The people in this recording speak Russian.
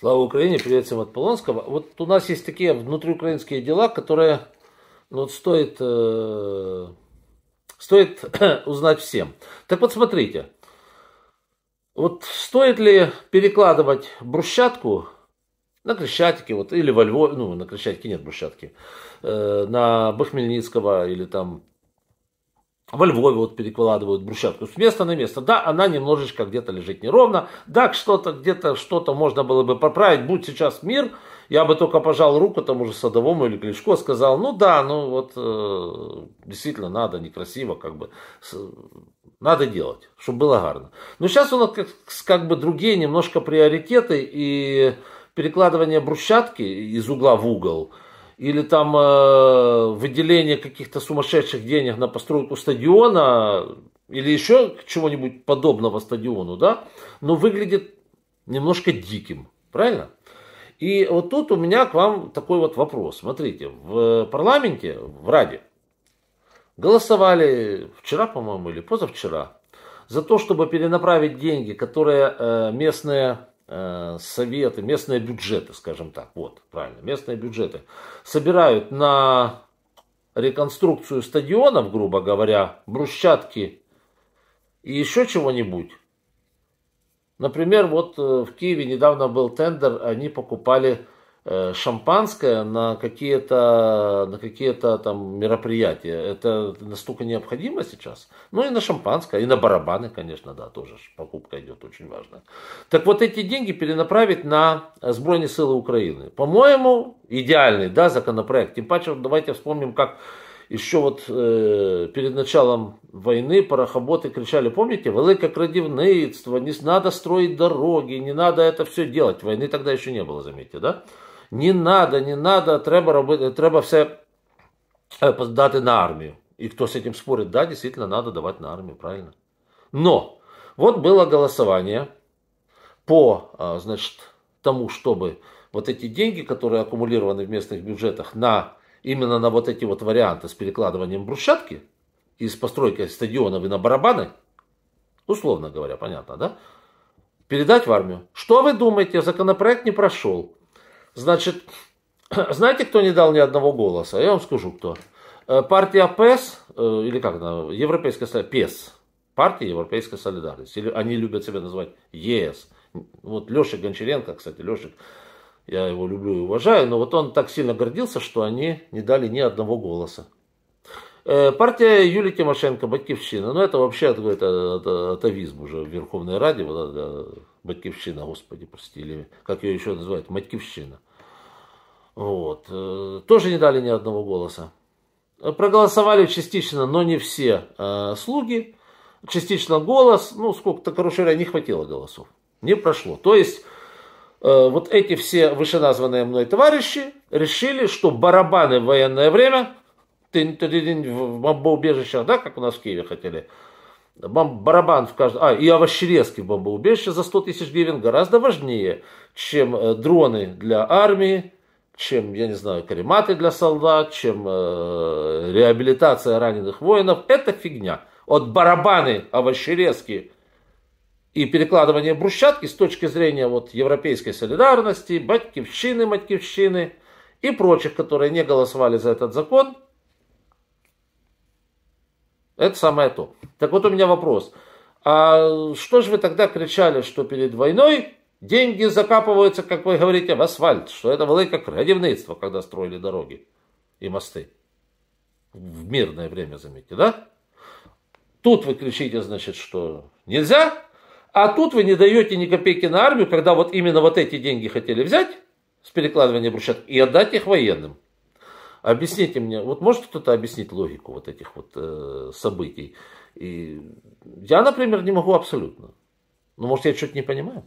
Слава Украине, привет всем от Полонского. Вот у нас есть такие внутриукраинские дела, которые ну, вот стоит, э, стоит узнать всем. Так вот смотрите, вот стоит ли перекладывать брусчатку на Крещатике, вот, или во Львове, ну, на Крещатике нет брусчатки, э, на Бахмельницкого или там во Львове вот перекладывают брусчатку с места на место. Да, она немножечко где-то лежит неровно. Да, что-то где-то что-то можно было бы поправить. Будь сейчас мир, я бы только пожал руку тому же Садовому или клешко, сказал, ну да, ну вот э, действительно надо, некрасиво, как бы с, надо делать, чтобы было гарно. Но сейчас у нас как, как бы другие немножко приоритеты и перекладывание брусчатки из угла в угол – или там э, выделение каких-то сумасшедших денег на постройку стадиона или еще чего-нибудь подобного стадиону, да, но выглядит немножко диким, правильно? И вот тут у меня к вам такой вот вопрос. Смотрите, в парламенте, в Раде, голосовали вчера, по-моему, или позавчера, за то, чтобы перенаправить деньги, которые э, местные Э, советы, местные бюджеты, скажем так, вот, правильно, местные бюджеты, собирают на реконструкцию стадионов, грубо говоря, брусчатки и еще чего-нибудь. Например, вот э, в Киеве недавно был тендер, они покупали Э, шампанское на какие-то на какие-то там мероприятия. Это настолько необходимо сейчас. Ну и на шампанское, и на барабаны, конечно, да, тоже покупка идет очень важная. Так вот эти деньги перенаправить на сбройные силы Украины. По-моему, идеальный, да, законопроект. Тем паче, давайте вспомним, как еще вот э, перед началом войны парохоботы кричали, помните, великое крадевництво, не надо строить дороги, не надо это все делать. Войны тогда еще не было, заметьте, да? не надо, не надо, треба робити, треба все дати на армию. И кто с этим спорит? Да, действительно, надо давать на армию, правильно. Но вот было голосование по, значит, тому, чтобы вот эти деньги, которые аккумулированы в местных бюджетах на именно на вот эти вот варианты с перекладыванием брусчатки и с постройкой стадионов и на барабаны, условно говоря, понятно, да, передать в армию. Что вы думаете, законопроект не прошел. Значит, знаете, кто не дал ни одного голоса? Я вам скажу, кто. Э, партия ПЕС, э, или как она, Европейская солидарность, ПЕС, партия Европейской солидарности, или они любят себя называть ЕС. Вот Леша Гончаренко, кстати, Лешек, я его люблю и уважаю, но вот он так сильно гордился, что они не дали ни одного голоса. Э, партия Юлии Тимошенко, Батькивщина, ну это вообще какой-то атовизм уже в Верховной Раде, вот это, Батькивщина, господи, прости, или как ее еще называют, Матькивщина. Вот. Э, тоже не дали ни одного голоса. Э, проголосовали частично, но не все э, слуги. Частично голос, ну, сколько-то, короче говоря, не хватило голосов. Не прошло. То есть, э, вот эти все вышеназванные мной товарищи решили, что барабаны в военное время в бомбоубежищах, да, как у нас в Киеве хотели, барабан в каждом... А, и овощерезки в бомбоубежище за 100 тысяч гривен гораздо важнее, чем э, дроны для армии, чем, я не знаю, карематы для солдат, чем э, реабилитация раненых воинов. Это фигня. От барабаны, овощерезки и перекладывание брусчатки с точки зрения вот, европейской солидарности, батькивщины, матькивщины и прочих, которые не голосовали за этот закон, это самое то. Так вот у меня вопрос. А что же вы тогда кричали, что перед войной Деньги закапываются, как вы говорите, в асфальт, что это было как радивництво, когда строили дороги и мосты. В мирное время, заметьте, да? Тут вы кричите, значит, что нельзя, а тут вы не даете ни копейки на армию, когда вот именно вот эти деньги хотели взять с перекладывания брусчатки и отдать их военным. Объясните мне, вот может кто-то объяснить логику вот этих вот э, событий? И я, например, не могу абсолютно. Ну, может, я что-то не понимаю?